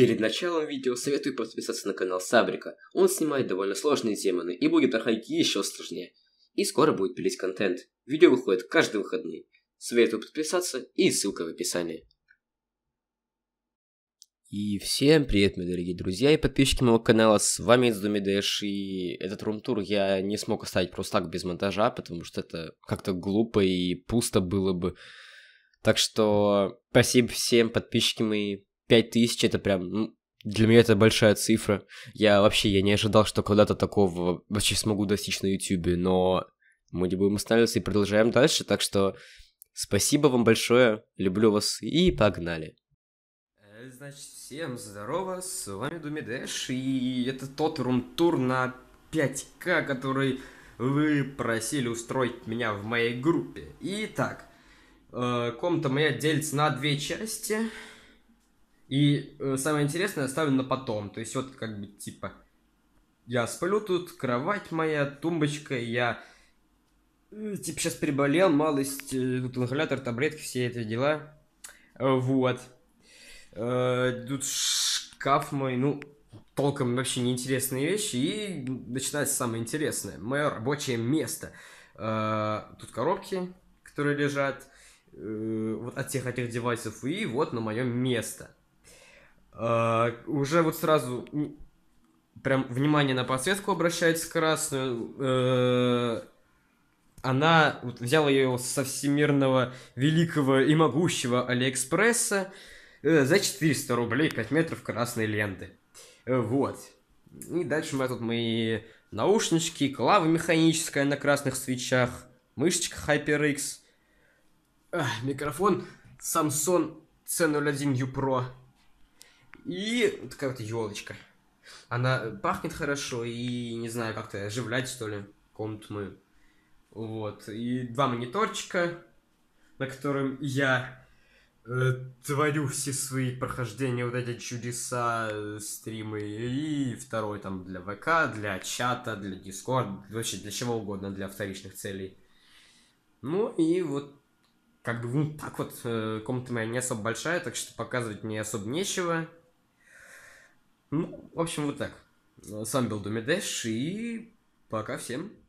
Перед началом видео советую подписаться на канал Сабрика. Он снимает довольно сложные демоны и будет проходить еще сложнее. И скоро будет пилить контент. Видео выходит каждый выходный. Советую подписаться и ссылка в описании. И всем привет, мои дорогие друзья и подписчики моего канала, с вами Эдзуми Дэш, и этот румтур я не смог оставить просто так без монтажа, потому что это как-то глупо и пусто было бы. Так что спасибо всем подписчикам и тысяч это прям, ну, для меня это большая цифра. Я вообще, я не ожидал, что когда-то такого вообще смогу достичь на ютубе но мы не будем останавливаться и продолжаем дальше, так что спасибо вам большое, люблю вас и погнали. Э, значит, всем здорово, с вами Думидеш, и это тот румтур на 5К, который вы просили устроить меня в моей группе. Итак, э, комната моя делится на две части. И э, самое интересное оставлю на потом. То есть вот как бы типа я сплю тут, кровать моя, тумбочка, я э, типа сейчас приболел, малость, э, тут ингалятор, таблетки, все эти дела. Э, вот. тут шкаф мой, ну, толком вообще неинтересные вещи. И начинается самое интересное. Мое рабочее место. тут коробки, которые лежат вот от всех этих девайсов. И вот на мое место – а, уже вот сразу прям внимание на подсветку обращается красную. Э, она вот, взяла ее со всемирного великого и могущего Алиэкспресса э, за 400 рублей 5 метров красной ленты. Э, вот. И дальше мы тут мои наушнички, клава механическая на красных свечах, мышечка HyperX, э, микрофон Samsung C01U Pro и такая вот елочка. Она пахнет хорошо и, не знаю, как-то оживлять, что ли, комнату мою. Вот. И два мониторчика, на котором я э, творю все свои прохождения, вот эти чудеса, э, стримы. И второй там для ВК, для чата, для Discord, вообще для чего угодно, для вторичных целей. Ну и вот как бы ну, так вот э, комната моя не особо большая, так что показывать мне особо нечего. Ну, в общем, вот так. С вами был Думидеш, и пока всем.